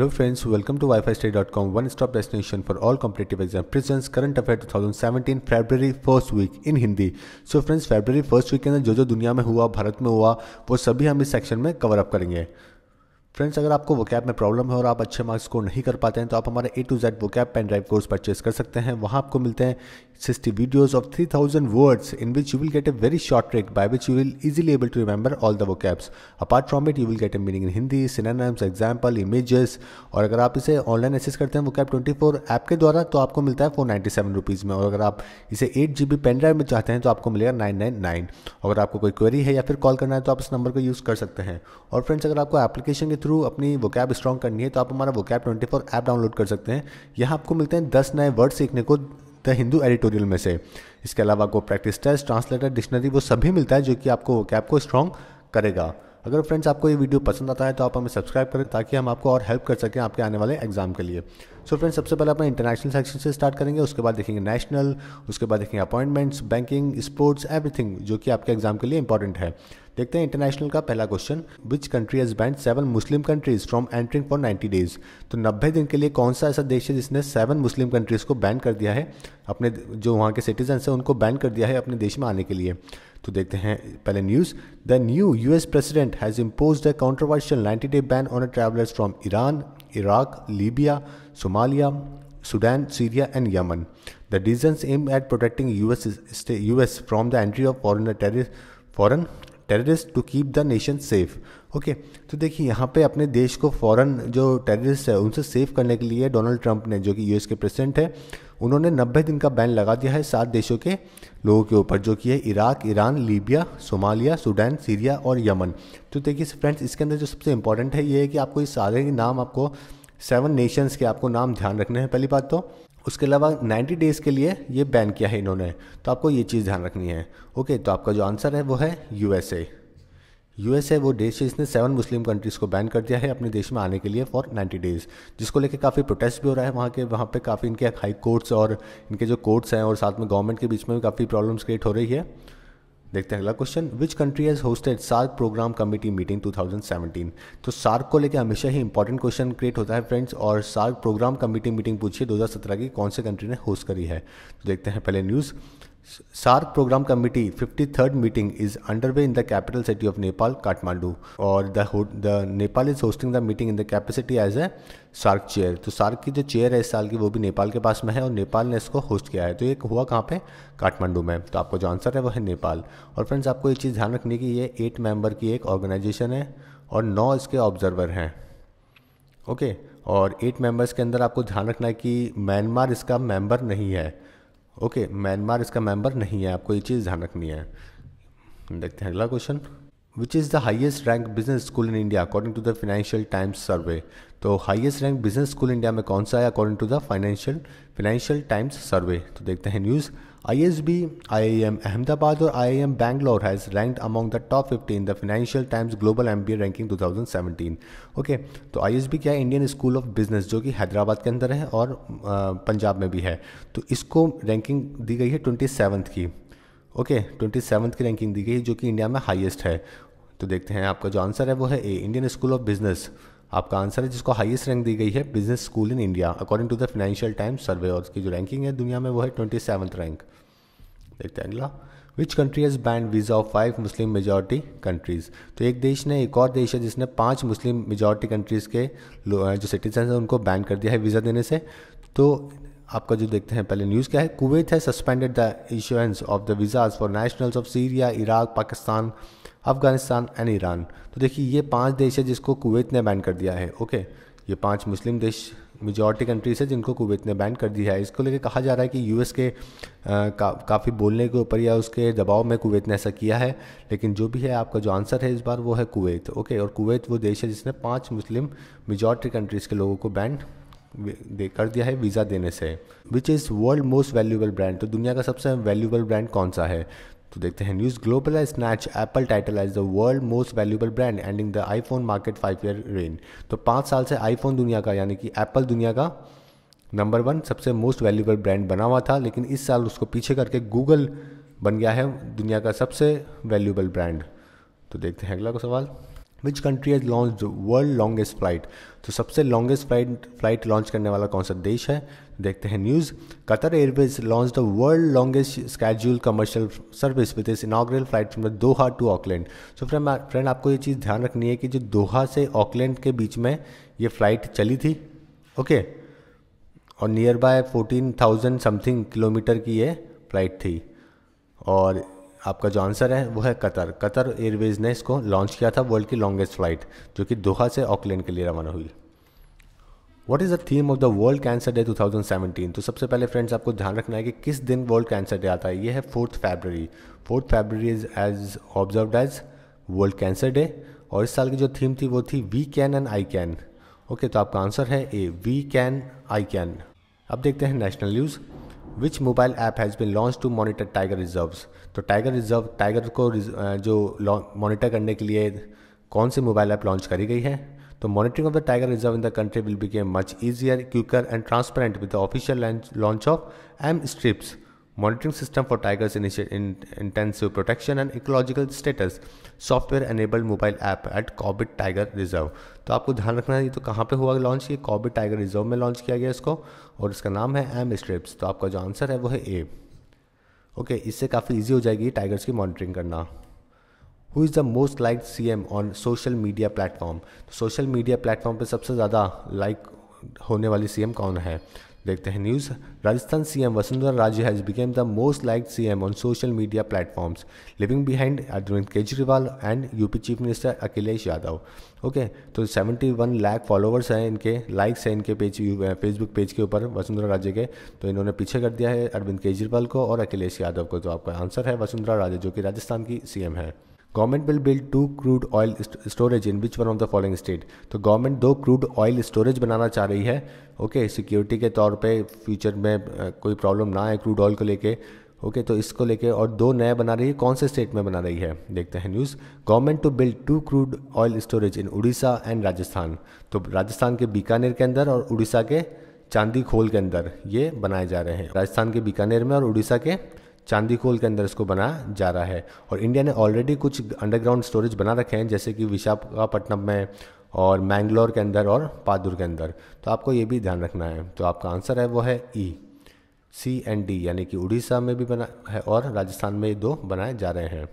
Hello Hello friends, welcome to com one stop destination for all competitive exam presents current affair 2017 February first week in Hindi so friends फरवरी first week के अंदर जो जो दुनिया में हुआ भारत में हुआ वो सभी हम इस सेक्शन में कवर अप करेंगे फ्रेंड्स अगर आपको वोकैब में प्रॉब्लम है और आप अच्छे मार्क्स स्कोर नहीं कर पाते हैं तो आप हमारे A to Z vocab pen drive course purchase कर सकते हैं वहाँ आपको मिलते हैं 60 videos of 3000 words in which you will get a very short trick by which you will easily able to remember all the vocabs. Apart from it, you will get a meaning in Hindi, synonyms, example, images और अगर आप इसे online assess करते हैं vocab 24 app के द्वारा तो आपको मिलता है फोर नाइन्टी सेवन रुपीज़ में और अगर आप इसे eight G B pen drive में चाहते हैं तो आपको मिलेगा नाइन नाइन नाइन अगर आपको कोई क्वेरी है या फिर कॉल करना है तो आप इस नंबर को यूज़ कर सकते हैं और फ्रेंड्स अगर आपको एप्लीकेशन के थ्रू अपनी वोकैब स्ट्रॉन्ग करनी है तो आप हमारा वोकैब ट्वेंटी ऐप डाउनलोड कर सकते हैं यहाँ आपको मिलते हैं दस नए वर्ड सीखने को द हिंदू एडिटोरियल में से इसके अलावा आपको प्रैक्टिस टेस्ट ट्रांसलेटर डिक्शनरी वो सभी मिलता है जो कि आपको कैब को स्ट्रॉन्ग करेगा अगर फ्रेंड्स आपको ये वीडियो पसंद आता है तो आप हमें सब्सक्राइब करें ताकि हम आपको और हेल्प कर सकें आपके आने वाले एग्जाम के लिए सो फ्रेंड्स सबसे पहले अपने इंटरनेशनल सेक्शन से स्टार्ट करेंगे उसके बाद देखेंगे नेशनल उसके बाद देखेंगे अपॉइंटमेंट्स बैंकिंग स्पोर्ट्स एवरीथिंग जो कि आपके एग्जाम के लिए इंपॉर्टेंट है देखते हैं इंटरनेशनल का पहला question which country has banned seven Muslim countries from entering for 90 days तो 90 दिन के लिए कौन सा ऐसा देश है जिसने सेवन मुस्लिम कंट्रीज को बैन कर दिया है अपने जो वहाँ के सिटीजन है उनको बैन कर दिया है अपने देश में आने के लिए तो देखते हैं पहले news the new US president has impose a controversial 90 day ban on travellers from Iran Iraq Libya Somalia Sudan, Syria and Yemen the decisions aim at protecting US, US from the entry of foreign foreign terrorist to keep the nation safe okay तो देखिए यहाँ पे अपने देश को फॉरन जो terrorist है उनसे सेफ करने के लिए डोनाल्ड ट्रंप ने जो कि यूएस के प्रेसिडेंट है उन्होंने 90 दिन का बैन लगा दिया है सात देशों के लोगों के ऊपर जो कि है Iraq Iran Libya Somalia Sudan Syria और यमन तो देखिए फ्रेंड्स इसके अंदर जो सबसे इंपॉर्टेंट है ये है कि आपको इस सारे नाम आपको सेवन नेशंस के आपको नाम ध्यान रखने हैं पहली बात तो उसके अलावा 90 डेज़ के लिए ये बैन किया है इन्होंने तो आपको ये चीज़ ध्यान रखनी है ओके तो आपका जो आंसर है वो है यूएसए यूएस है वो देश है इसने सेवन मुस्लिम कंट्रीज़ को बैन कर दिया है अपने देश में आने के लिए फॉर नाइन्टी डेज़ जिसको लेके काफ़ी प्रोटेस्ट भी हो रहा है वहाँ के वहाँ पे काफ़ी इनके हाई कोर्ट्स और इनके जो कोर्ट्स हैं और साथ में गवर्नमेंट के बीच में भी काफ़ी प्रॉब्लम्स क्रिएट हो रही है देखते हैं अगला question which country has hosted SAARC programme committee meeting 2017 तो सार्क को लेकर हमेशा ही इंपॉर्टेंट क्वेश्चन क्रिएट होता है फ्रेंड्स और सार्क प्रोग्राम कमेटी मीटिंग पूछिए 2017 की कौन से कंट्री ने होस्ट करी है तो देखते हैं पहले news SAARC SARC Program Committee 53rd meeting is underway in the capital city of Nepal, Kathmandu, or the the Nepal is hosting the meeting in the capacity as a SAARC chair तो SAARC की जो chair है इस साल की वो भी नेपाल के पास में है और नेपाल ने इसको होस्ट किया है तो ये हुआ कहाँ पे काठमांडू में तो आपको जो आंसर है वो है नेपाल और फ्रेंड्स आपको ये चीज़ ध्यान रखनी कि ये एट मेंबर की एक ऑर्गेनाइजेशन है और नौ इसके ऑब्जर्वर हैं ओके और एट मेंबर्स के अंदर आपको ध्यान रखना है कि म्यांमार इसका मेंबर नहीं है ओके म्यांमार इसका मेंबर नहीं है आपको ये चीज़ ध्यान रखनी है देखते हैं अगला question which is the highest rank business school in India according to the Financial Times survey तो highest rank business school India में कौन सा है according to the Financial Financial Times survey तो देखते हैं news I S B I I M Ahmedabad और I I M Bangalore has rank among the top fifty in the Financial Times global M B ranking two thousand seventeen okay तो I S B क्या है Indian school of business जो कि हैदराबाद के अंदर है और पंजाब में भी है तो इसको रैंकिंग दी गई है ट्वेंटी सेवन्थ की ओके ट्वेंटी सेवन्थ की रैंकिंग दी गई जो कि इंडिया में हाइएस्ट है तो देखते हैं आपका जो आंसर है वो है a Indian school of business आपका आंसर है जिसको हाईएस्ट रैंक दी गई है business school in India according to the Financial Times survey और उसकी जो रैंकिंग है दुनिया में वो है ट्वेंटी सेवन्थ रैंक देखते हैं अगला which country has banned visa of five Muslim majority countries तो एक देश ने एक और देश है जिसने पाँच मुस्लिम मेजॉरिटी कंट्रीज़ के जो सिटीजन हैं उनको बैन कर दिया है वीज़ा देने से तो आपका जो देखते हैं पहले न्यूज़ क्या है कुवैत है suspended the issuance of the visas for nationals of Syria Iraq Pakistan Afghanistan and Iran तो देखिए ये पांच देश है जिसको कुवैत ने बैन कर दिया है ओके ये पांच मुस्लिम देश मेजॉरिटी कंट्रीज है जिनको कुवैत ने बैन कर दिया है इसको लेकर कहा जा रहा है कि यूएस के का, काफ़ी बोलने के ऊपर या उसके दबाव में कुवैत ने ऐसा किया है लेकिन जो भी है आपका जो आंसर है इस बार वो है कुवैत ओके और कुवैत वो देश है जिसने पाँच मुस्लिम मेजॉरिटी कंट्रीज़ के लोगों को बैन दे कर दिया है वीज़ा देने से which is world most valuable brand तो दुनिया का सबसे वैल्यूबल ब्रांड कौन सा है तो देखते हैं न्यूज़ ग्लोबल है snatch Apple title as the world most valuable brand ending the iPhone market five year reign तो पाँच साल से आईफोन दुनिया का यानी कि एप्पल दुनिया का नंबर वन सबसे मोस्ट वैल्यूबल ब्रांड बना हुआ था लेकिन इस साल उसको पीछे करके गूगल बन गया है दुनिया का सबसे वैल्यूबल ब्रांड तो देखते हैं अगला को सवाल which country has launch world longest flight तो सबसे लॉन्गेस्ट फ्लाइट फ्लाइट लॉन्च करने वाला कौन सा देश है देखते हैं news Qatar Airways launch the world longest scheduled commercial service with its inaugural flight from the Doha to Auckland so friend friend आपको ये चीज़ ध्यान रखनी है कि जो दोहा से ऑकलैंड के बीच में ये फ़्लाइट चली थी ओके okay? और near by fourteen thousand something kilometre की ये फ़्लाइट थी और आपका जो आंसर है वो है कतर कतर एयरवेज ने इसको लॉन्च किया था वर्ल्ड की लॉन्गेस्ट फ्लाइट जो कि दोहा से ऑकलैंड के लिए रवाना हुई what is the theme of the world cancer day 2017 तो सबसे पहले फ्रेंड्स आपको ध्यान रखना है कि किस दिन वर्ल्ड कैंसर डे आता है ये है fourth February fourth February is as observe as world cancer day और इस साल की जो थीम थी वो थी we can and I can okay तो आपका आंसर है A we can I can अब देखते हैं national news which mobile app has been launch to monitor tiger reserves तो टाइगर रिजर्व टाइगर को uh, जो मॉनिटर करने के लिए कौन सी मोबाइल ऐप लॉन्च करी गई है तो monitoring of the tiger reserve in the country will become much easier quicker and transparent with the official launch of M stripes monitoring system for tigers in intensive protection and ecological status software enabled mobile app at Corbett tiger reserve तो आपको ध्यान रखना है ये तो कहाँ पे हुआ लॉन्च ये कॉबिट टाइगर रिजर्व में लॉन्च किया गया इसको और इसका नाम है एम स्ट्रिप्स तो आपका जो आंसर है वो है ए ओके इससे काफ़ी ईजी हो जाएगी टाइगर्स की मॉनिटरिंग करना who is the most like C M on social media platform social media platform पर सबसे ज़्यादा लाइक होने वाली सी एम कौन है देखते हैं news Rajasthan CM Vasundhara Raje has become the most like CM on social media platforms living behind Arvind Kejriwal and UP chief minister Akhilesh Yadav okay तो 71 लाख फॉलोअर्स हैं इनके लाइक्स हैं इनके पेज फेसबुक पेज के ऊपर वसुंधरा राजे के तो इन्होंने पीछे कर दिया है अरविंद केजरीवाल को और अखिलेश यादव को तो आपका आंसर है वसुंधरा राजे जो कि राजस्थान की सीएम है government will build two crude oil storage in which one of the following state तो गवर्नमेंट दो क्रूड ऑयल स्टोरेज बनाना चाह रही है ओके okay, सिक्योरिटी के तौर पे फ्यूचर में कोई प्रॉब्लम ना आए क्रूड ऑयल को लेके ओके okay, तो इसको लेके और दो नए बना रही है कौन से स्टेट में बना रही है देखते हैं news government to build two crude oil storage in Orissa and Rajasthan तो राजस्थान के बीकानेर के अंदर और उड़ीसा के चांदी खोल के अंदर ये बनाए जा रहे हैं राजस्थान के बीकानेर में और उड़ीसा के चांदीकोल के अंदर इसको बनाया जा रहा है और इंडिया ने ऑलरेडी कुछ अंडरग्राउंड स्टोरेज बना रखे हैं जैसे कि विशाखापट्टनम में और मैंगलोर के अंदर और पादुर के अंदर तो आपको ये भी ध्यान रखना है तो आपका आंसर है वो है ई सी एंड डी यानी कि उड़ीसा में भी बना है और राजस्थान में ये दो बनाए जा रहे हैं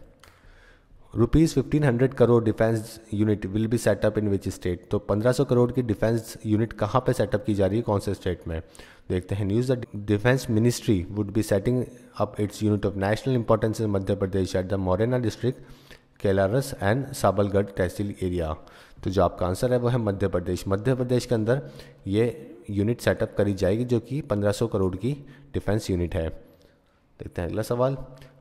rupees fifteen hundred crore defence unit will be set up in which state तो पंद्रह सौ करोड़ की डिफेंस यूनिट कहाँ पे सेटअप की जा रही है कौन से स्टेट में देखते हैं news the defence ministry would be setting up its unit of national importance in Madhya Pradesh at the Morena district Kailaras and Sabalgarh tehsil area तो जो आपका आंसर है वो है मध्य प्रदेश मध्य प्रदेश के अंदर ये यूनिट सेटअप करी जाएगी जो कि 1500 करोड़ की डिफेंस यूनिट है देखते हैं अगला सवाल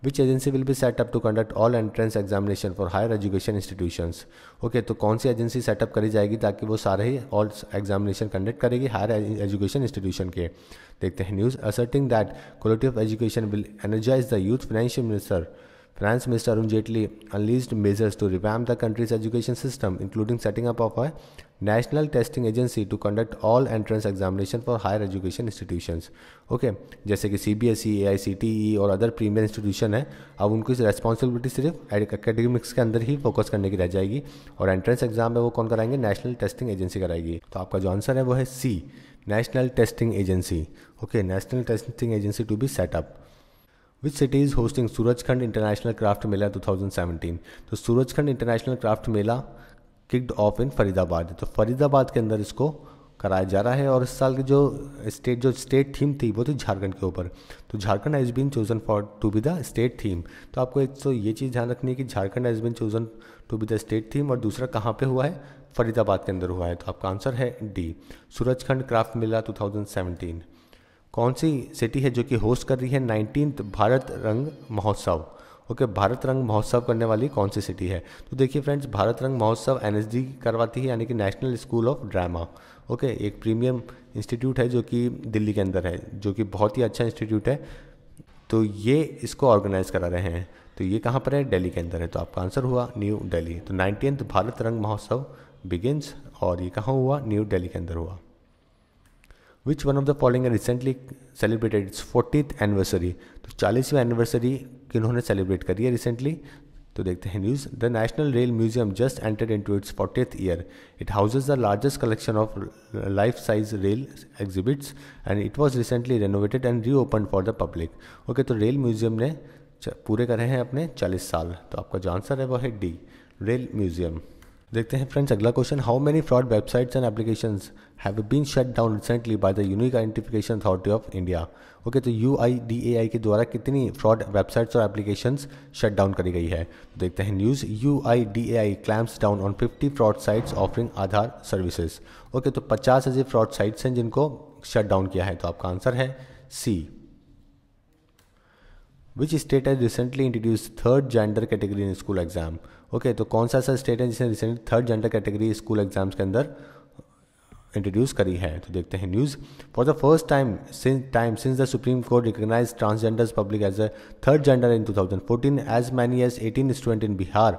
which agency will be set up to conduct all entrance examination for higher education institutions okay तो कौन सी एजेंसी सेटअप करी जाएगी ताकि वो सारे ही ऑल एग्जामिनेशन कंडक्ट करेगी हायर एजुकेशन इंस्टीट्यूशन के देखते हैं news asserting that quality of education will energise the youth financial minister Finance Minister Arun Jaitley unleashed measures to revamp the country's education system, including setting up of a national testing agency to conduct all entrance examination for higher education institutions. Okay okay, जैसे कि C B S E A I C T E और other premier institution है अब उनको इस responsibility सिर्फ academics के अंदर ही फोकस करने की रह जाएगी और एंट्रेंस एग्जाम है वो कौन कराएंगे नेशनल टेस्टिंग एजेंसी कराएगी तो आपका जो आंसर है वो है C national testing agency okay national testing agency to be set up which city is hosting Surajkund international craft mela 2017? तो Surajkund international craft mela kicked off in Faridabad तो फरीदाबाद के अंदर इसको कराया जा रहा है और इस साल की जो स्टेट जो स्टेट थीम थी वो थी झारखंड के ऊपर तो Jharkhand has been chosen for to be the state theme तो आपको एक तो ये चीज़ ध्यान रखनी है कि Jharkhand has been chosen to be the state theme और दूसरा कहाँ पे हुआ है फरीदाबाद के अंदर हुआ है तो आपका आंसर है डी सूरजखंड क्राफ्ट मेला 2017 कौन सी सिटी है जो कि होस्ट कर रही है नाइनटीन भारत रंग महोत्सव ओके okay, भारत रंग महोत्सव करने वाली कौन सी सिटी है तो देखिए फ्रेंड्स भारत रंग महोत्सव एन करवाती है यानी कि national school of drama okay एक प्रीमियम इंस्टीट्यूट है जो कि दिल्ली के अंदर है जो कि बहुत ही अच्छा इंस्टीट्यूट है तो ये इसको ऑर्गेनाइज करा रहे हैं तो ये कहाँ पर है दिल्ली के अंदर है तो आपका आंसर हुआ न्यू दिल्ली तो नाइनटीन भारत रंग महोत्सव बिगिनस और ये कहाँ हुआ न्यू दिल्ली के अंदर हुआ which one of the following recently celebrated its fortieth anniversary तो चालीसवीं एनिवर्सरी किन्होंने सेलिब्रेट करी है रिसेंटली तो देखते हैं news the national rail museum just entered into its fortieth year it houses the largest collection of life size rail exhibits and it was recently renovated and reopen for the public okay तो rail museum ने पूरे करे हैं अपने चालीस साल तो आपका जो आंसर है वो है डी रेल म्यूजियम देखते हैं फ्रेंड्स अगला question how many fraud websites and applications have been shut down recently by the unique identification authority of India okay तो U I D A I के द्वारा कितनी फ्रॉड वेबसाइट्स और application shut down करी गई है तो देखते हैं news U I D A I clamps down on fifty fraud sites offering Aadhaar services okay तो पचास ऐसे फ्रॉड साइट्स हैं जिनको शट डाउन किया है तो आपका आंसर है C which state has recently introduce third gender category in school exam okay तो कौन सा ऐसा स्टेट है जिसने recently third gender category school exams के अंदर इंट्रोड्यूस करी है तो देखते हैं news for the first time since time since the supreme court recognise transgenders public as a third gender in 2014 as many as 18 student in Bihar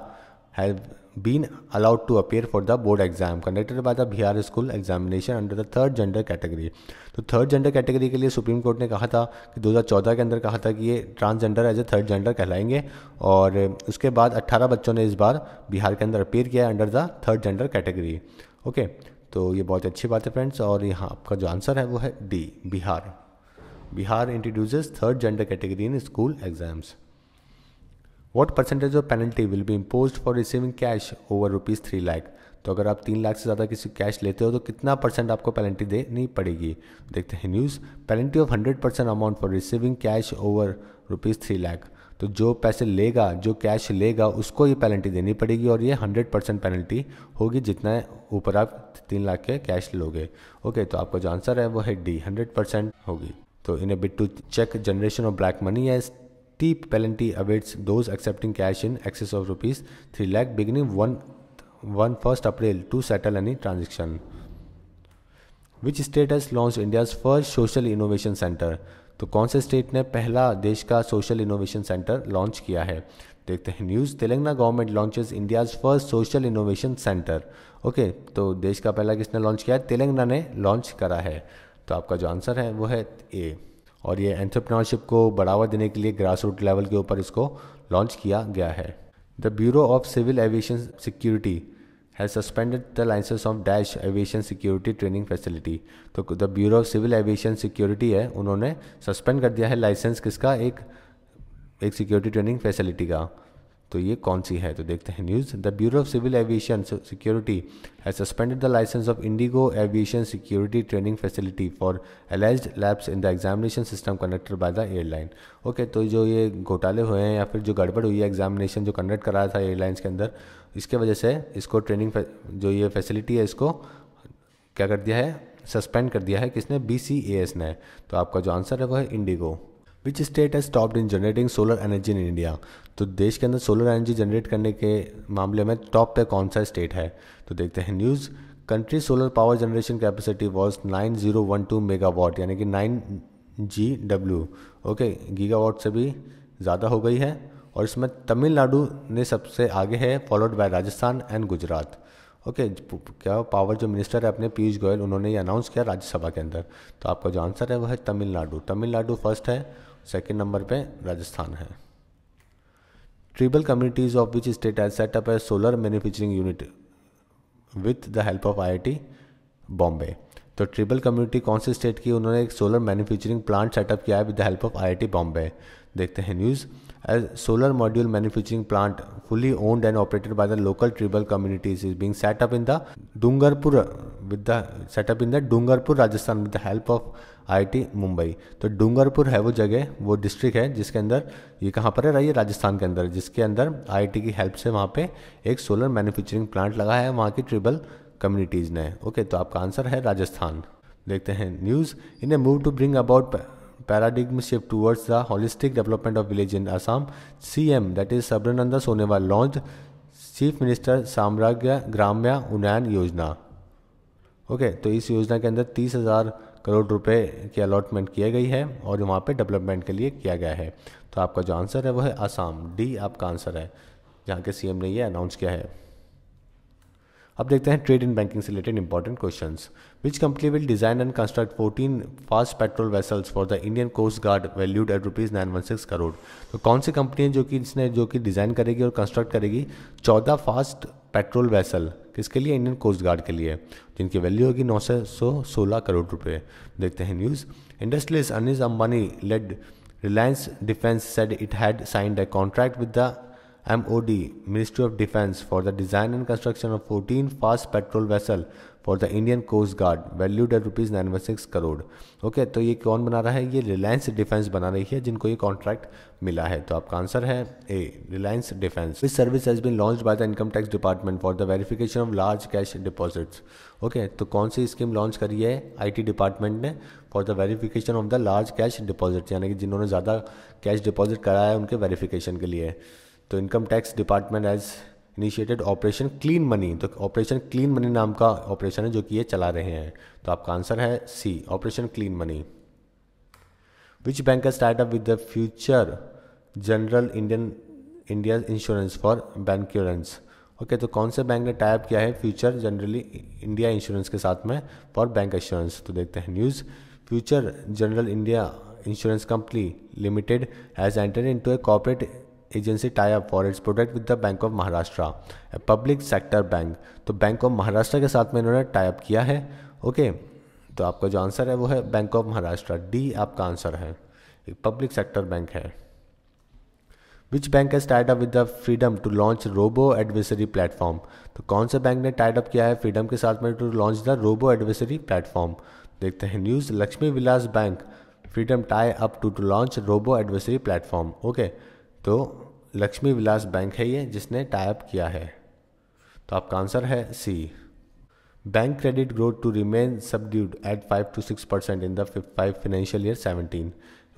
have been allowed to appear for the board exam conducted by the Bihar school examination under the third gender category तो third gender category के लिए supreme court ने कहा था कि 2014 के अंदर कहा था कि ये transgender as a third gender कहलाएंगे और उसके बाद 18 बच्चों ने इस बार बिहार के अंदर अपेयर किया है under the third gender category okay तो ये बहुत अच्छी बात है फ्रेंड्स और यहाँ आपका जो आंसर है वो है D Bihar Bihar introduces third gender category in school exams what percentage of penalty will be impose for receiving cash over rupees three lakh तो अगर आप तीन लाख से ज़्यादा किसी कैश लेते हो तो कितना परसेंट आपको पेनल्टी देनी पड़ेगी देखते हैं news penalty of hundred percent amount for receiving cash over rupees three lakh तो जो पैसे लेगा जो कैश लेगा उसको ये पेनल्टी देनी पड़ेगी और ये 100 परसेंट पेनल्टी होगी जितना ऊपर आप तीन लाख के कैश लोगे ओके तो आपका जो आंसर है वो है डी 100 परसेंट होगी तो in a bid to check generation of black money है steep penalty awaits those accepting cash in excess of rupees three lakh beginning one one first April to settle any transaction which state has launch India's first social innovation centre तो कौन से state ने पहला देश का social innovation centre launch किया है देखते हैं news Telangana government launches India's first social innovation centre okay तो देश का पहला किसने लॉन्च किया है तेलंगाना ने लॉन्च करा है तो आपका जो आंसर है वो है ए और ये एंटरप्रेन्योरशिप को बढ़ावा देने के लिए ग्रास रूट लेवल के ऊपर इसको लॉन्च किया गया है the bureau of civil aviation security has suspended the licence of dash aviation security training facility तो the bureau of civil aviation security है उन्होंने सस्पेंड कर दिया है लाइसेंस किसका एक एक सिक्योरिटी ट्रेनिंग फैसिलिटी का तो ये कौन सी है तो देखते हैं news the bureau of civil aviation security has suspended the licence of IndiGo aviation security training facility for alleged lapses in the examination system conducted by the airline okay तो जो ये घोटाले हुए हैं या फिर जो गड़बड़ हुई है एग्जामिनेशन जो कंडक्ट कराया था एयरलाइंस के अंदर इसके वजह से इसको ट्रेनिंग जो ये फैसिलिटी है इसको क्या कर दिया है सस्पेंड कर दिया है किसने बी सी ए एस ने तो आपका जो आंसर है वह है इंडिगो विच स्टेट है stopped in generating solar energy in India तो देश के अंदर सोलर एनर्जी जनरेट करने के मामले में टॉप पे कौन सा स्टेट है तो देखते हैं news country solar power generation capacity was nine zero one two megawatt यानी कि nine G W okay gigawatt से भी ज़्यादा हो गई है और इसमें तमिलनाडु ने सबसे आगे है followed by Rajasthan and Gujarat okay क्या पावर जो मिनिस्टर है अपने पीयूष गोयल उन्होंने ये अनाउंस किया राज्यसभा के अंदर तो आपका जो आंसर है वह है तमिलनाडु तमिलनाडु फर्स्ट है सेकेंड नंबर पर राजस्थान है tribal communities of which state has set up है solar manufacturing unit with the help of I I T Bombay तो ट्रिपल कम्युनिटी कौन से स्टेट की उन्होंने एक सोलर मैन्युफैक्चरिंग प्लांट सेटअप किया है with the help of IIT Bombay देखते हैं news as solar module manufacturing plant fully owned and operated by the local tribal communities is being set up in the Dungarpur with the set up in the Dungarpur Rajasthan with the help of I Mumbai तो डूंगरपुर है वो जगह वो district है जिसके अंदर ये कहाँ पर है रही है राजस्थान के अंदर जिसके अंदर आई की हेल्प से वहाँ पे एक सोलर मैन्युफैक्चरिंग प्लांट लगा है वहाँ की ट्रिबल कम्युनिटीज़ ने ओके तो आपका आंसर है राजस्थान देखते हैं news in a move to bring about shift towards the holistic development of village in Assam C M that is Sarbananda Sonowal launch chief minister Samrajya Gramya उन्नयन योजना ओके okay, तो इस योजना के अंदर तीस हज़ार करोड़ रुपए की अलॉटमेंट किया गई है और वहाँ पे डेवलपमेंट के लिए किया गया है तो आपका जो आंसर है वो है आसाम डी आपका आंसर है जहाँ के सीएम ने ये अनाउंस किया है अब देखते हैं ट्रेड इन बैंकिंग से related important question which company will design and construct fourteen fast patrol vessels for the Indian coast guard valued at rupees nine one six crore तो कौन सी कंपनी है जो कि इसने जो कि डिज़ाइन करेगी और कंस्ट्रक्ट करेगी चौदह फास्ट पेट्रोल वेसल किसके लिए इंडियन कोस्ट गार्ड के लिए जिनकी वैल्यू होगी नौ सौ सो, सोलह करोड़ रुपये देखते हैं news industrious Anil Ambani led Reliance defence said it had signed a contract with the MOD, Ministry of Defence, for the design and construction of 14 fast patrol vessel for the Indian coast guard valued at rupees nine one six crore okay तो ये कौन बना रहा है ये Reliance defence बना रही है जिनको ये कॉन्ट्रैक्ट मिला है तो आपका आंसर है A Reliance defence this service has been launch by the income tax department for the verification of large cash deposits okay तो कौन सी स्कीम लॉन्च करी है आईटी डिपार्टमेंट ने for the verification of the large cash deposits यानी कि जिन्होंने ज़्यादा कैश डिपॉजिट कराया है उनके वेरिफिकेशन के लिए तो income tax department has initiated operation clean money तो ऑपरेशन क्लीन मनी नाम का ऑपरेशन है जो कि ये चला रहे हैं तो आपका आंसर है C operation clean money which bank का startup with the future Generali Indian India insurance for bancassurance okay तो कौन से बैंक ने टाइप किया है फ्यूचर जनरली इंडिया इंश्योरेंस के साथ में फॉर बैंक इंश्योरेंस तो देखते हैं news future Generali India insurance company limited has enter into a corporate agency type for its product with the bank of Maharashtra public sector bank तो bank of Maharashtra के साथ में इन्होंने टाइप किया है ओके तो आपका जो आंसर है वो है बैंक ऑफ महाराष्ट्र डी आपका आंसर है एक पब्लिक सेक्टर बैंक है which bank has tied up with the freedom to launch robo advisory platform तो कौन से बैंक ने टाइड अप किया है फ्रीडम के साथ में to launch the robo advisory platform देखते हैं news Lakshmi Vilas bank freedom tie up to to launch robo advisory platform okay तो लक्ष्मी विलास बैंक है ये जिसने टाइप किया है तो आपका आंसर है C bank credit growth to remain subdued at five to six percent in the five financial year seventeen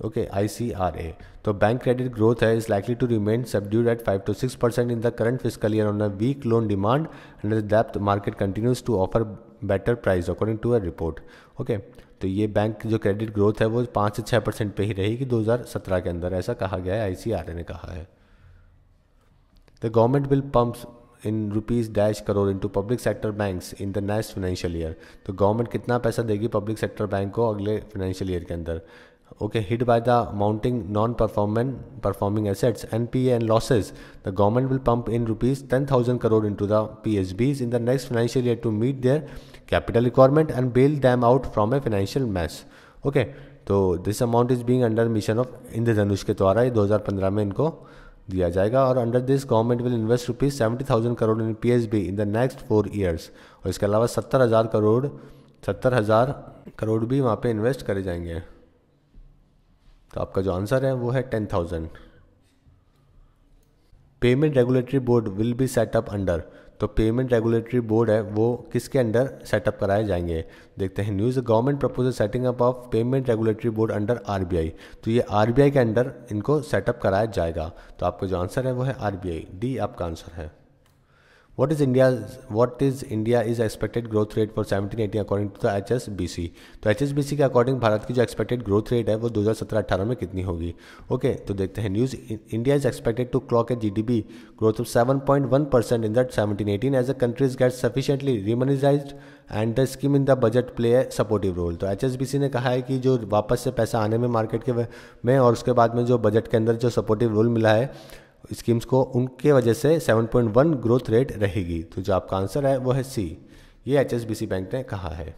okay I C R A तो बैंक क्रेडिट ग्रोथ है is likely to remain subdued at five to six percent in the current physical year on a weak loan demand and depth market continues to offer better price according to a report okay तो ये bank जो credit growth है वो पाँच से छः percent पर ही रहेगी सत्रह के अंदर ऐसा कहा गया है आई ने कहा है the government will pump in rupees dash crore into public sector bank in the next financial year तो गवर्नमेंट कितना पैसा देगी पब्लिक सेक्टर बैंक को अगले फाइनेंशियल ईयर के अंदर okay hit by the mounting non performing performing assets npa and losses the government will pump in rupees 10000 crore into the psbs in the next financial year to meet their capital requirement and bail them out from a financial mess okay तो this amount is being under mission of Indradhanush के द्वारा ये 2015 में इनको दिया जाएगा और under this government will invest rupees seventy thousand crore in P S B in the next four years और इसके अलावा सत्तर हज़ार करोड़ सत्तर हज़ार करोड़ भी वहाँ पे इन्वेस्ट करे जाएंगे तो आपका जो आंसर है वो है ten thousand payment regulatory board will be set up under तो पेमेंट रेगुलेटरी बोर्ड है वो किसके अंडर सेटअप कराए जाएंगे देखते हैं news government proposal setting up of payment regulatory board under I तो ये आई के अंडर इनको सेटअप कराया जाएगा तो आपका जो आंसर है वो है आई डी आपका आंसर है What is India's what is India is expected growth rate for 17-18 according to the HSBC तो HSBC के अकॉर्डिंग भारत की जो एक्सपेक्टेड ग्रोथ रेट है वो 2017-18 में कितनी होगी ओके okay, तो देखते हैं news India is expected to clock a G D B growth of one percent in that seventeen eighteen as a countries get sufficiently remonetise and the scheme in the budget play a supportive role तो H S B C ने कहा है कि जो वापस से पैसा आने में मार्केट के में और उसके बाद में जो बजट के अंदर जो सपोर्टिव रोल मिला है स्कीम्स को उनके वजह से 7.1 ग्रोथ रेट रहेगी तो जो आपका आंसर है वो है सी ये एच बैंक ने कहा है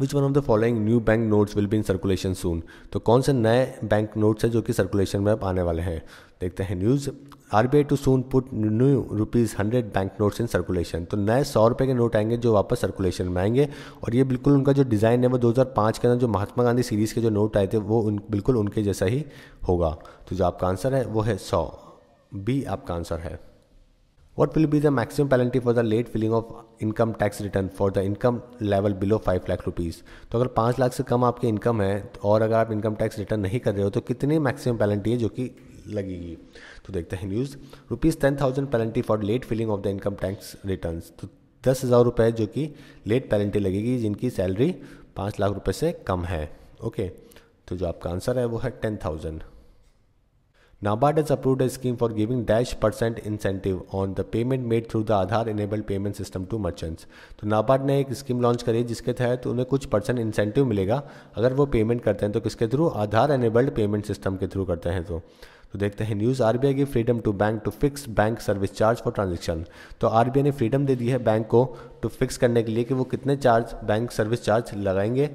which one of the following new bank notes will be in circulation soon तो कौन से नए बैंक नोट्स हैं जो कि सर्कुलेशन में अब आने वाले हैं देखते हैं news R B I to soon put new rupees hundred bank notes in circulation तो नए सौ रुपये के नोट आएंगे जो वापस सर्कुलेशन में आएंगे और ये बिल्कुल उनका जो डिज़ाइन है वो दो हज़ार पाँच के अंदर जो महात्मा गांधी सीरीज़ के जो नोट आए थे वो उन बिल्कुल उनके जैसा ही होगा तो जो आपका आंसर है वो है सौ बी आपका आंसर है what will be the maximum penalty for the late filling of income tax return for the income level below five lakh rupees तो अगर पाँच लाख से कम आपकी इनकम है तो और अगर आप इनकम टैक्स रिटर्न नहीं कर रहे हो तो कितनी मैक्सिमम पेनल्टी है जो कि लगेगी तो देखते हैं news rupees ten thousand penalty for late filling of the income tax return तो दस हज़ार रुपये जो कि लेट पेनल्टी लगेगी जिनकी सैलरी पाँच लाख रुपये से कम है ओके तो जो आपका आंसर है वो है ten thousand NABARD has approved a scheme for giving dash percent incentive on the payment made through the Aadhaar enabled payment system to merchants. तो NABARD ने एक स्कीम लॉन्च करी है जिसके तहत तो उन्हें कुछ परसेंट इंसेंटिव मिलेगा अगर वो पेमेंट करते हैं तो किसके through Aadhaar enabled payment system के थ्रू करते हैं तो तो देखते हैं न्यूज़ आर आई की freedom to bank to fix bank service charge for transaction तो आई ने फ्रीडम दे दी है बैंक को टू फिक्स करने के लिए कि वो कितने चार्ज बैंक सर्विस चार्ज लगाएंगे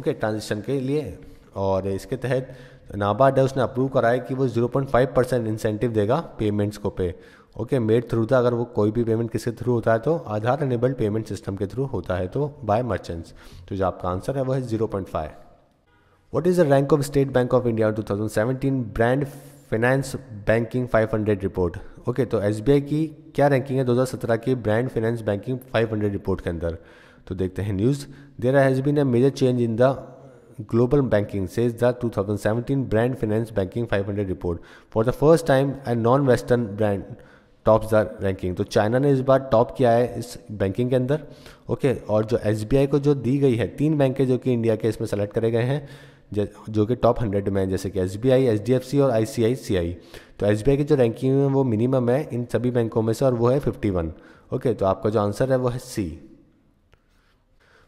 ओके ट्रांजेक्शन के लिए और इसके तहत नाबार्ड है उसने अप्रूव कराया कि वो zero point five percent incentive देगा पेमेंट्स को पे ओके मेड थ्रू था अगर वो कोई भी पेमेंट किसके थ्रू होता है तो आधार एनेबल्ड पेमेंट सिस्टम के थ्रू होता है तो बाय मर्चेंट्स तो जो आपका आंसर है वो है zero point five what is the rank of State Bank of India two thousand seventeen Brand Finance banking five hundred report okay तो एस बी आई की क्या रैंकिंग है दो हज़ार सत्रह की Brand Finance banking five hundred report के अंदर तो देखते हैं news there has been a major change in the Global Banking says the 2017 Brand Finance Banking 500 report for the first time a non-western brand top the ranking तो China ने इस बार top किया है इस बैंकिंग के अंदर ओके और जो एस को जो दी गई है तीन बैंक जो कि इंडिया के इसमें सेलेक्ट करे गए हैं जो कि टॉप हंड्रेड में है जैसे कि S B I H D F C और आई सी आई सी आई तो एस बी आई की जो रैंकिंग है वो मिनिमम है इन सभी बैंकों में से और वो है फिफ्टी वन ओके तो आपका जो आंसर है वो है C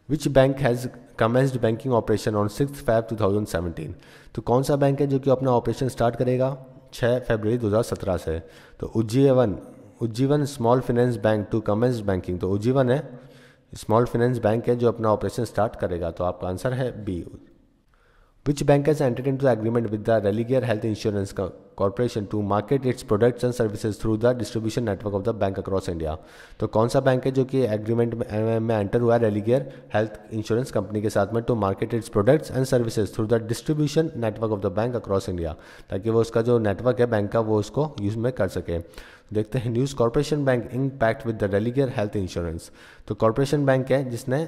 which bank has commenced banking operation on six five two thousand seventeen तो कौन सा बैंक है जो कि अपना ऑपरेशन स्टार्ट करेगा छः फरवरी सत्रह से तो Ujjivan Ujjivan small finance bank to commence banking तो उज्जीवन है स्मॉल फाइनेंस बैंक है जो अपना ऑपरेशन स्टार्ट करेगा तो आपका आंसर है B which has entered into agreement with the Religare Health Insurance Corporation to market its products and services through the distribution network of the bank across India तो कौन सा बैंक है जो कि एग्रीमेंट में एंटर हुआ है रेलीगेयर हेल्थ इंश्योरेंस कंपनी के साथ में to market its products and services through the distribution network of the bank across India ताकि वो उसका जो नेटवर्क है बैंक का वो उसको यूज़ में कर सके देखते हैं news Corporation Bank in pact with the Religare Health Insurance तो कॉरपोरेशन बैंक है जिसने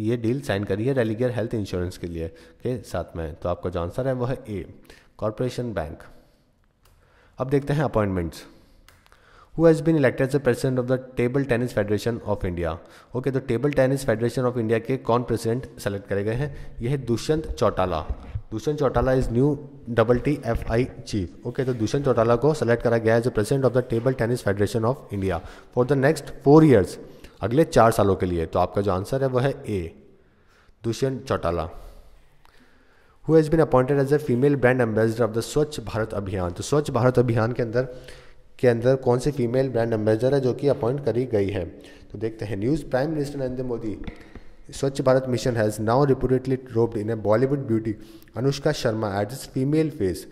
ये डील साइन करी है रेलीगेयर हेल्थ इंश्योरेंस के लिए के साथ में तो आपका जो आंसर है वह है ए कॉरपोरेशन बैंक अब देखते हैं appointments who has been elected as president of the Table Tennis Federation of India okay तो Table Tennis Federation of India के कौन प्रेसिडेंट सेलेक्ट करे गए हैं यह है Dushyant Chautala Dushyant Chautala is new double T F I chief okay तो दुष्यंत चौटाला को सेलेक्ट करा गया है as president of the Table Tennis Federation of India for the next four years अगले चार सालों के लिए तो आपका जो आंसर है वह है A Dushyant Chautala who has been appointed as a female brand ambassador of the Swachh Bharat अभियान तो स्वच्छ भारत अभियान के अंदर के अंदर कौन सी फीमेल ब्रांड एम्बेसडर है जो कि अपॉइंट करी गई है तो देखते हैं news prime minister Narendra Modi Swachh Bharat mission has now reportedly roped in a Bollywood beauty Anushka Sharma at this female face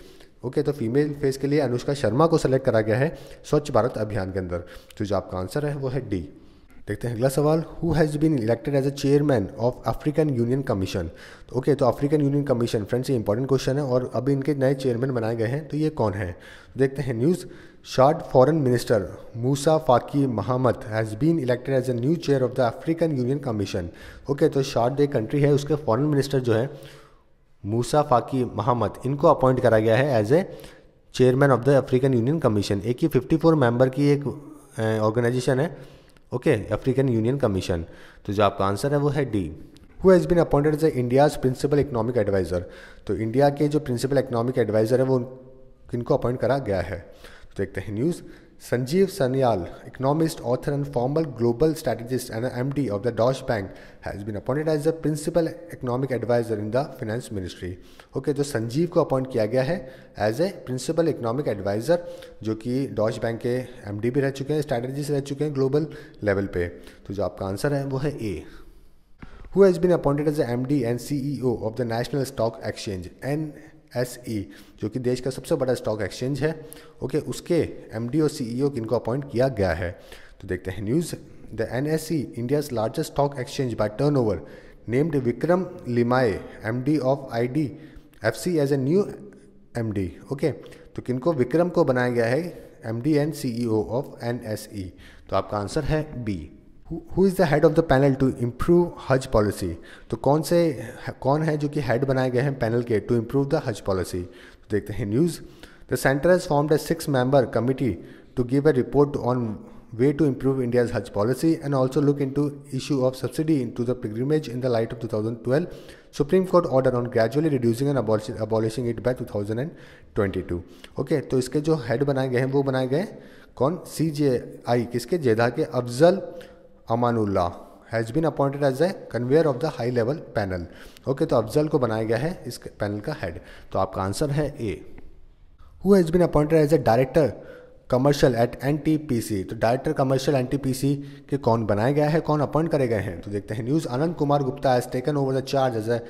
okay तो फीमेल फेस के लिए अनुष्का शर्मा को सेलेक्ट करा गया है स्वच्छ भारत अभियान के अंदर तो जो आपका आंसर है वो है डी देखते हैं अगला सवाल who has been elected as a chairman of African Union Commission तो ओके तो अफ्रीकन यूनियन कमीशन फ्रेंड्स ये इंपॉर्टेंट क्वेश्चन है और अभी इनके नए चेयरमैन बनाए गए हैं तो ये कौन है देखते हैं news Chad foreign minister Moussa Faki Mahamat has been elected as a new chair of the African Union Commission okay तो शार्ट एक कंट्री है उसके फॉरन मिनिस्टर जो है मूसा फाकी महामत इनको अपॉइंट करा गया है as a chairman of the African Union Commission एक ही फोर मेंबर की एक ऑर्गेनाइजेशन eh, है ओके अफ्रीकन यूनियन कमीशन तो जो आपका आंसर है वो है D who has been appointed as India's principal economic adviser तो इंडिया के जो प्रिंसिपल इकोनॉमिक एडवाइज़र है वो किनको अपॉइंट करा गया है तो देखते हैं news Sanjeev Sanyal, economist, author, and former global strategist and MD of the Deutsche Bank, has been appointed as the principal economic advisor in the finance ministry. okay, so Sanjeev को appoint किया गया है as a principal economic adviser जो कि डॉच bank के M भी रह चुके हैं स्ट्रैटेजिस्ट रह चुके हैं ग्लोबल लेवल पे तो जो आपका आंसर है वो है A who has been appointed as a M D and C E O of the National S E e, जो कि देश का सबसे बड़ा स्टॉक एक्सचेंज है ओके उसके M D O C E O किनको अपॉइंट किया गया है तो देखते हैं news the N S E India's largest stock exchange by turnover named Vikram Limaye M D of I D F C as a new M D okay तो किनको विक्रम को बनाया गया है M D and C E O of N S E तो आपका answer है B who is the head of the panel to improve Haj policy तो कौन से कौन है जो कि हेड बनाए गए हैं पैनल के to improve the Haj policy तो देखते हैं news the centre is form a six member committee to give a report on way to improve India's Haj policy and also look into issue of subsidy into the pilgrimage in the light of two thousand twelve Supreme Court order on gradually reducing and abolishing it by two thousand and twenty two okay तो इसके जो head बनाए गए हैं वो बनाए गए कौन सी जे आई किसके जेदा के Afzal Amanullah has been appointed as a conveyor of the high level panel okay तो अफजल को बनाया गया है इस पैनल का हेड तो आपका आंसर है A who has been appointed as a director commercial at N T P C तो director commercial N T P C के कौन बनाया गया है कौन अपॉइंट करे गए हैं तो देखते हैं news Anand Kumar Gupta has taken over the charge as a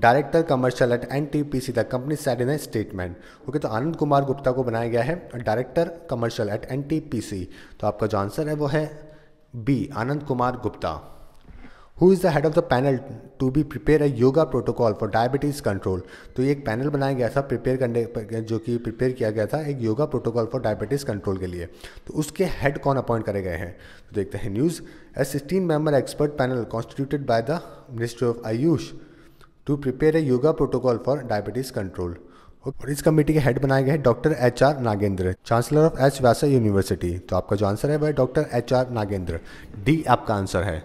director commercial at N T P C the company set in a statement okay तो आनंद कुमार गुप्ता को बनाया गया है director commercial at N T P C तो आपका जो आंसर है वो है B Anand Kumar Gupta who is the head of the panel to be prepare a yoga protocol for diabetes control तो ये एक पैनल बनाया गया था प्रिपेयर करने जो कि प्रिपेयर किया गया था एक yoga protocol for diabetes control के लिए तो उसके हेड कौन अपॉइंट करे गए हैं तो देखते हैं news a sixteen member expert panel constituted by the ministry of AYUSH to prepare a yoga protocol for diabetes control और इस कमेटी के हेड बनाए गए हैं doctor H R Nagendra chancellor of H Vyasa University तो आपका जो आंसर है वह doctor H R Nagendra D आपका आंसर है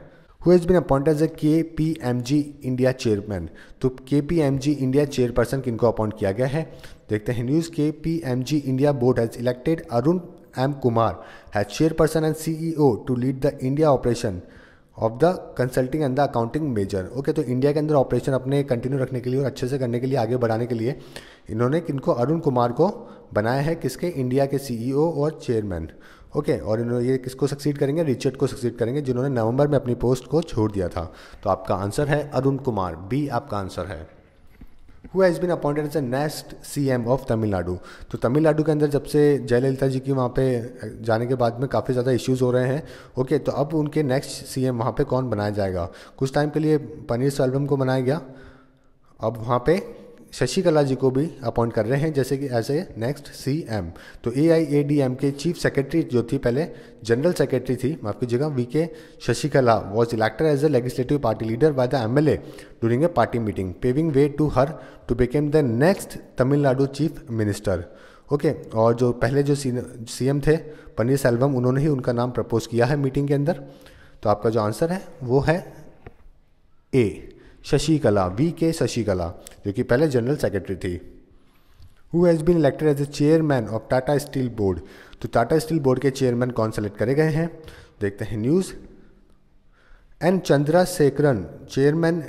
who has been appoint as a K P M G India chairman तो K P M G India chairperson किनको appoint किया गया है देखते हैं न्यूज़ के P M G India board has elected Arun M Kumar has chairperson and C E O to lead the India operation of the consulting and the accounting major okay तो India के अंदर ऑपरेशन अपने कंटिन्यू रखने के लिए और अच्छे से करने के लिए आगे बढ़ाने के लिए इन्होंने किनको अरुण कुमार को बनाया है किसके इंडिया के सीईओ और चेयरमैन ओके okay, और इन्होंने ये किसको सक्सीड करेंगे रिचर्ड को सक्सीड करेंगे जिन्होंने नवंबर में अपनी पोस्ट को छोड़ दिया था तो आपका आंसर है अरुण कुमार बी आपका आंसर है who has been appointed as a next C M of Tamil Nadu तो तमिलनाडु के अंदर जब से जयललिता जी की वहाँ पे जाने के बाद में काफ़ी ज़्यादा इश्यूज़ हो रहे हैं ओके okay, तो अब उनके नेक्स्ट सी एम वहाँ पर कौन बनाया जाएगा कुछ टाइम के लिए पनीर सेल्वम को बनाया गया अब वहाँ पर शशिकला जी को भी अपॉइंट कर रहे हैं जैसे कि as a next C M तो A I A D M K chief secretary जो थी पहले जनरल सेक्रेटरी थी माफ कीजिएगा V K Sasikala was elected as a legislative party leader by the M L A during a party meeting paving way to her to become the next Tamil Nadu chief minister okay okay, और जो पहले जो C M थे पनीर सेल्वम उन्होंने ही उनका नाम propose किया है मीटिंग के अंदर तो आपका जो आंसर है वो है ए शशिकला वी के शशिकला जो कि पहले जनरल सेक्रेटरी थी who has been elected as a chairman of Tata Steel board तो टाटा स्टील बोर्ड के चेयरमैन कौन सेलेक्ट करे गए हैं देखते हैं news N Chandrasekaran chairman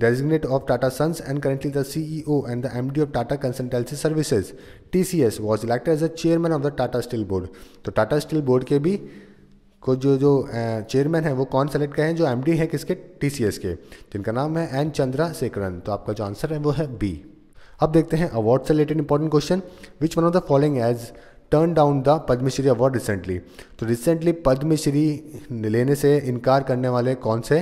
designate of Tata Sons and currently the C E O and the M D of Tata Consultancy Services T C S was elected as a chairman of the Tata Steel board तो Tata Steel board के भी को जो जो chairman है वो कौन select करें जो एमडी है किसके टीसीएस के जिनका नाम है एन चंद्रा सेकरन तो आपका जो आंसर है वो है बी अब देखते हैं अवार्ड से related important question which one of the following has turn down the Padma Shri award recently तो रिसेंटली पद्मश्री लेने से इनकार करने वाले कौन से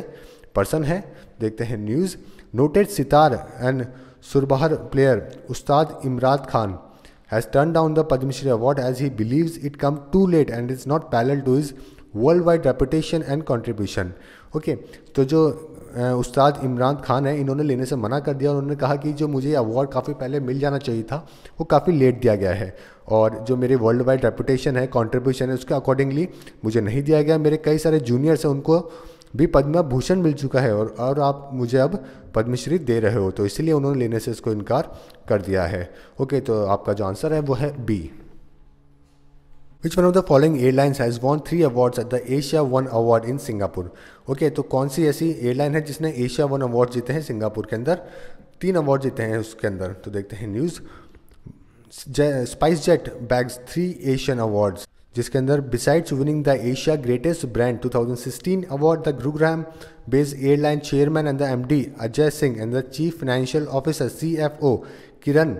पर्सन है देखते हैं news noted sitar and surbahar player Ustad Imran Khan has turn down the Padma Shri award as he believes it come too late and is not parallel to his worldwide reputation and contribution okay तो जो उस्ताद इमरान खान है इन्होंने लेने से मना कर दिया उन्होंने कहा कि जो मुझे अवार्ड काफ़ी पहले मिल जाना चाहिए था वो काफ़ी लेट दिया गया है और जो मेरे वर्ल्ड वाइड रेपुटेशन है कॉन्ट्रीब्यूशन है उसके अकॉर्डिंगली मुझे नहीं दिया गया मेरे कई सारे जूनियर्स हैं उनको भी पद्म भूषण मिल चुका है और और आप मुझे अब पद्मश्री दे रहे हो तो इसलिए उन्होंने लेने से इसको इनकार कर दिया है ओके तो आपका जो आंसर है वो है B Which one of the following airlines has won three awards at the Asia One Award in Singapore? Okay okay, तो कौन सी ऐसी एयरलाइन है जिसने एशिया वन अवार्ड जीते हैं सिंगापुर के अंदर तीन अवार्ड जीते हैं उसके अंदर तो देखते हैं news SpiceJet bags three Asian award जिसके अंदर besides winning the Asia greatest brand 2016 thousand sixteen award the Gurugram based airline chairman and the M D Ajay Singh and the chief financial officer C F O Kiran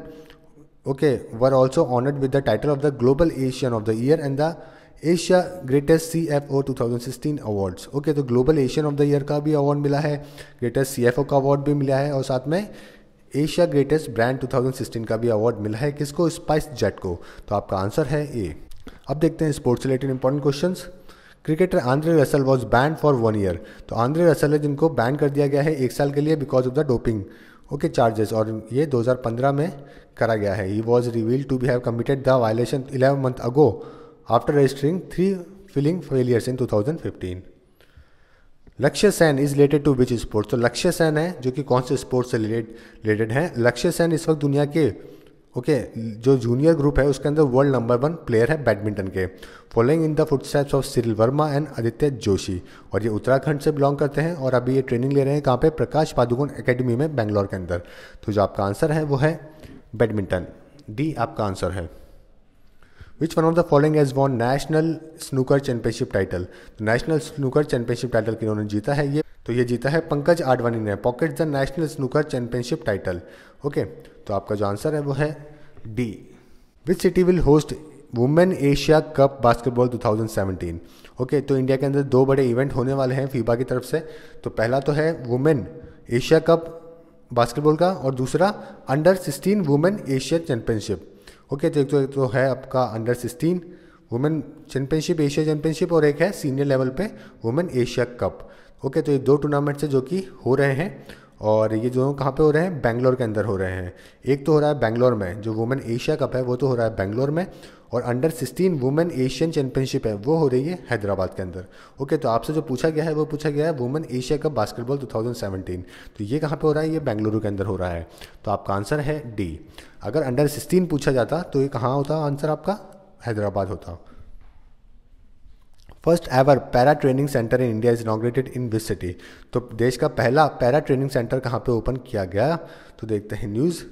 okay, were also honored with the title of the Global Asian of the Year and the Asia greatest C F O two thousand sixteen awards okay तो global Asian of the year का भी award मिला है greatest C F ओ का award भी मिला है और साथ में एशिया ग्रेटेस्ट ब्रांड 2016 का भी अवार्ड मिला है किसको स्पाइस जेट को तो आपका आंसर है ए अब देखते हैं sports related important question cricketer Andre Russell was banned for one year तो आंद्रे रसल है जिनको बैन कर दिया गया है एक साल के लिए because of the doping okay charges और ये 2015 में करा गया है he was reveal to be have committed the violation eleven month ago after registering three filing failures in two thousand fifteen Lakshya Sen is related to which sports तो लक्ष्य सेन है जो कि कौन से स्पोर्ट्स से रिलेटेड हैं लक्ष्य सेन इस वक्त दुनिया के ओके okay, जो जूनियर ग्रुप है उसके अंदर वर्ल्ड नंबर वन प्लेयर है बैडमिंटन के following in the footsteps of Siril Verma and Aditya Joshi और ये उत्तराखंड से बिलोंग करते हैं और अभी ये ट्रेनिंग ले रहे हैं कहाँ पे प्रकाश पादुकोण एकेडमी में बैंगलोर के अंदर तो जो आपका आंसर है वो है बैडमिंटन डी आपका आंसर है which one of the following has won national snooker championship title national snooker championship title इन्होंने जीता है ये तो ये जीता है पंकज आडवाणी ने pocket the national snooker championship title okay तो आपका जो आंसर है वो है D which city will host women Asia cup basketball 2017 okay तो इंडिया के अंदर दो बड़े इवेंट होने वाले हैं फीबा की तरफ से तो पहला तो है वुमेन एशिया कप बास्केटबॉल का और दूसरा under sixteen women Asia championship okay तो एक तो, एक तो है आपका under sixteen women championship Asia championship और एक है सीनियर लेवल पे वुमेन एशिया कप ओके तो ये दो टूर्नामेंट्स हैं जो कि हो रहे हैं और ये दोनों कहाँ पे हो रहे हैं बैंगलोर के अंदर हो रहे हैं एक तो हो रहा है बैंगलोर में जो वुमेन एशिया कप है वो तो हो रहा है बैंगलोर में और अंडर 16 वुमेन एशियन चैंपियनशिप है वो हो रही है हैदराबाद के अंदर ओके तो आपसे जो पूछा गया है वो पूछा गया है वुमेन एशिया कप बास्केटबॉल 2017 तो ये कहाँ पे हो रहा है ये बेंगलुरु के अंदर हो रहा है तो आपका आंसर है डी अगर अंडर 16 पूछा जाता तो ये कहाँ होता आंसर आपका हैदराबाद होता first ever para training centre in India is inaugurated in this city तो देश का पहला पैरा ट्रेनिंग सेंटर कहाँ पे ओपन किया गया तो देखते हैं news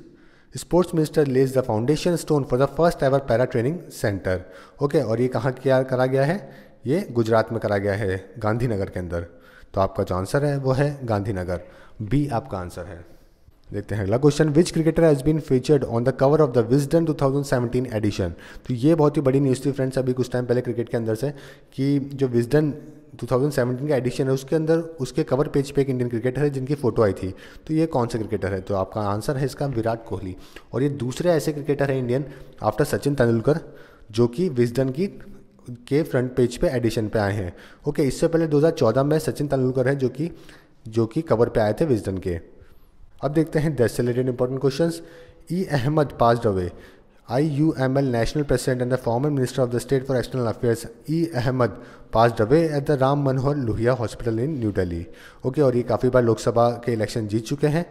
sports minister lays the foundation stone for the first ever para training centre okay और ये कहाँ क्या करा गया है ये गुजरात में करा गया है गांधीनगर के अंदर तो आपका जो आंसर है वो है गांधीनगर बी आपका आंसर है देखते हैं अगला question which cricketer has been featured on the cover of the Wisden 2017 edition तो ये बहुत ही बड़ी न्यूज़ थी फ्रेंड्स अभी कुछ टाइम पहले क्रिकेट के अंदर से कि जो विजडन 2017 का एडिशन है उसके अंदर उसके कवर पेज पे एक इंडियन क्रिकेटर है जिनकी फ़ोटो आई थी तो ये कौन सा क्रिकेटर है तो आपका आंसर है इसका विराट कोहली और ये दूसरे ऐसे क्रिकेटर है इंडियन आफ्टर सचिन तेंदुलकर जो कि विजडन की के फ्रंट पेज पे एडिशन पे आए हैं ओके इससे पहले 2014 में सचिन तेंदुलकर हैं जो कि जो कि कवर पे आए थे विजडन के अब देखते हैं दस से related important question E Ahmed passed away IUML National President and the former Minister of the State for External Affairs E. Ahmed passed away at the Ram Manohar Lohia Hospital in New Delhi. Okay okay, और ये काफ़ी बार लोकसभा के election जीत चुके हैं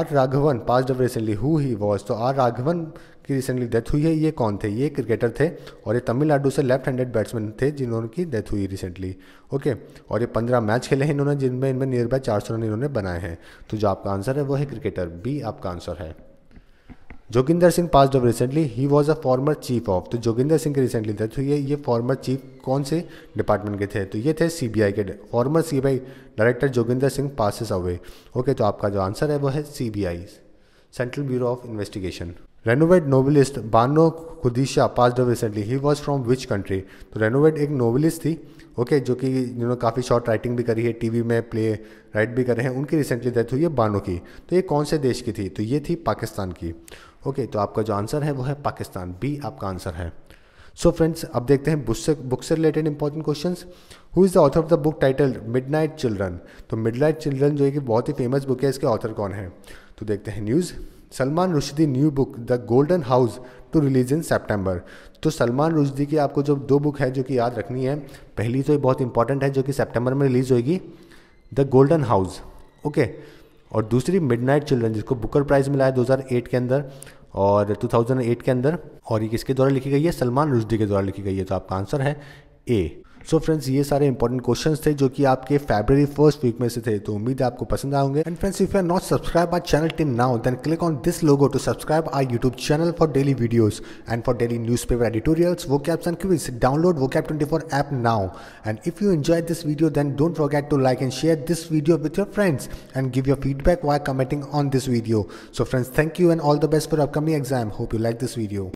are Raghavan passed डबे recently who he was तो R Raghavan की recently death हुई है ये कौन थे ये क्रिकेटर थे और ये तमिलनाडु से लेफ्ट हैंडेड बैट्समैन थे जिन्होंने की डेथ हुई रिसेंटली ओके और ये पंद्रह मैच खेले हैं इन्होंने जिनमें इनमें नियर बाय चार सौ रन इन्होंने बनाए हैं तो जो आपका आंसर है वो है क्रिकेटर बी आपका आंसर है Joginder Singh pass off recently he was a former chief of तो जोगिंदर सिंह रिसेंटली थे तो ये ये फॉर्मर चीफ कौन से डिपार्टमेंट के थे तो ये थे सीबीआई के former CBI director Joginder Singh passes away okay तो आपका जो आंसर है वो है CBI central bureau of investigation renowned novelist Bano Qudsia pass off recently he was from which country तो रेनोवेट एक नोवलिस्ट थी ओके जो कि जिन्होंने काफ़ी शॉर्ट राइटिंग भी करी है टीवी में प्ले राइट भी करे हैं उनकी रिसेंटली डेथ हुई है बानो की तो ये कौन से देश की थी तो ये थी पाकिस्तान की ओके तो आपका जो आंसर है वो है पाकिस्तान बी आपका आंसर है सो so फ्रेंड्स अब देखते हैं बुक से बुक से related important question who is the author of the book title Midnight Children तो मिड नाइट चिल्ड्रन जो है कि बहुत ही फेमस बुक है इसके ऑथर कौन है तो देखते हैं news Salman Rushdie new book the Golden House to release in September तो सलमान रुशदी की आपको जो दो बुक है जो कि याद रखनी है पहली तो ये बहुत इंपॉर्टेंट है जो कि सेप्टेम्बर में रिलीज होगी द गोल्डन हाउस ओके और दूसरी मिड नाइट चिल्ड्रन जिसको बुकर प्राइज़ मिला है एट के अंदर और 2008 के अंदर और ये किसके द्वारा लिखी गई है सलमान रुश्दी के द्वारा लिखी गई है तो आपका आंसर है ए सो so फ्रेंड्स ये सारे इंपॉर्टेंट क्वेश्चन थे जो कि आपके फेब्रवरी फर्स्ट वीक में से थे तो उम्मीद है आपको पसंद आएंगे and friends if you are not subscribe our channel till now then click on this logo to subscribe our YouTube channel for daily videos and for daily newspaper editorials vocabs and download Vocab twenty four app now and if you enjoy this video then don't forget to like and share this video with your friends and give your feedback by commenting on this video so friends thank you and all the best for upcoming exam hope you like this video